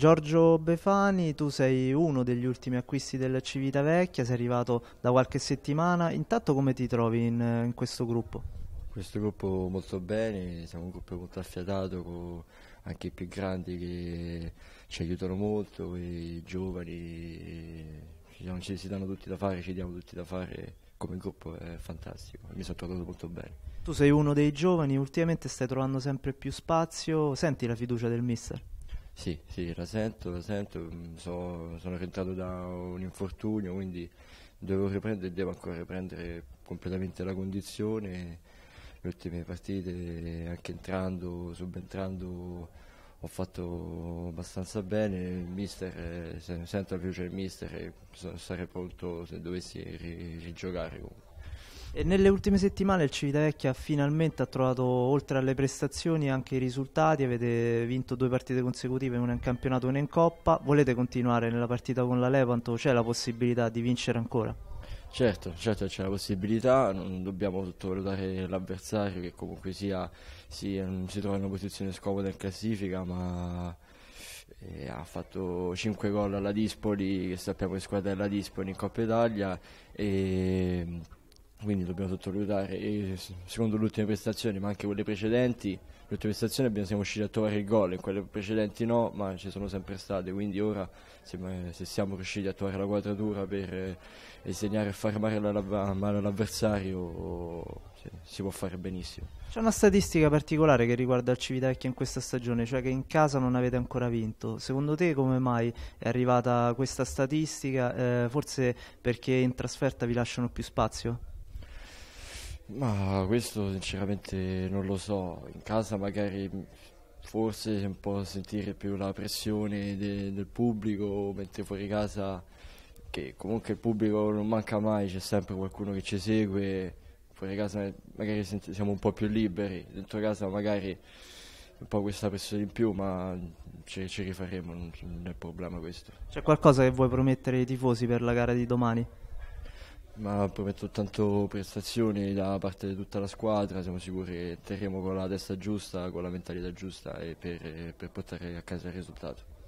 Giorgio Befani, tu sei uno degli ultimi acquisti del Civitavecchia, sei arrivato da qualche settimana, intanto come ti trovi in, in questo gruppo? Questo gruppo molto bene, siamo un gruppo molto affiatato con anche i più grandi che ci aiutano molto, i giovani, eh, ci, si danno tutti da fare, ci diamo tutti da fare, come gruppo è fantastico, mi sono trovato molto bene. Tu sei uno dei giovani, ultimamente stai trovando sempre più spazio, senti la fiducia del mister? Sì, sì, la sento, la sento, mm, so, sono rientrato da un infortunio, quindi devo riprendere, devo ancora riprendere completamente la condizione. Le ultime partite, anche entrando, subentrando, ho fatto abbastanza bene. Il mister, eh, sento la fiducia del mister e eh, sarei pronto se dovessi rigiocare comunque. E nelle ultime settimane il Civitavecchia finalmente ha trovato, oltre alle prestazioni, anche i risultati. Avete vinto due partite consecutive, una in campionato e una in coppa. Volete continuare nella partita con la Levanto? C'è la possibilità di vincere ancora? Certo, certo c'è la possibilità, non dobbiamo sottovalutare l'avversario che comunque sia, sì, si trova in una posizione scomoda in classifica, ma eh, ha fatto 5 gol alla Dispoli, che sappiamo che squadra è la Dispoli in Coppa Italia e quindi dobbiamo tutto eh, secondo le ultime prestazioni, ma anche quelle precedenti, le ultime prestazioni abbiamo, siamo riusciti a trovare il gol, in quelle precedenti no, ma ci sono sempre state. Quindi ora, se, se siamo riusciti a trovare la quadratura per eh, segnare e fare male, all'avversario, sì, si può fare benissimo. C'è una statistica particolare che riguarda il Civitavecchia in questa stagione, cioè che in casa non avete ancora vinto. Secondo te come mai è arrivata questa statistica? Eh, forse perché in trasferta vi lasciano più spazio? Ma questo sinceramente non lo so, in casa magari forse un po' sentire più la pressione de- del pubblico, mentre fuori casa che comunque il pubblico non manca mai, c'è sempre qualcuno che ci segue, fuori casa magari senti- siamo un po' più liberi, dentro casa magari un po' questa pressione in più, ma ci, ci rifaremo, non, non è problema questo. C'è qualcosa che vuoi promettere ai tifosi per la gara di domani? Ma prometto tanto prestazioni da parte di tutta la squadra, siamo sicuri che terremo con la testa giusta, con la mentalità giusta e per, per portare a casa il risultato.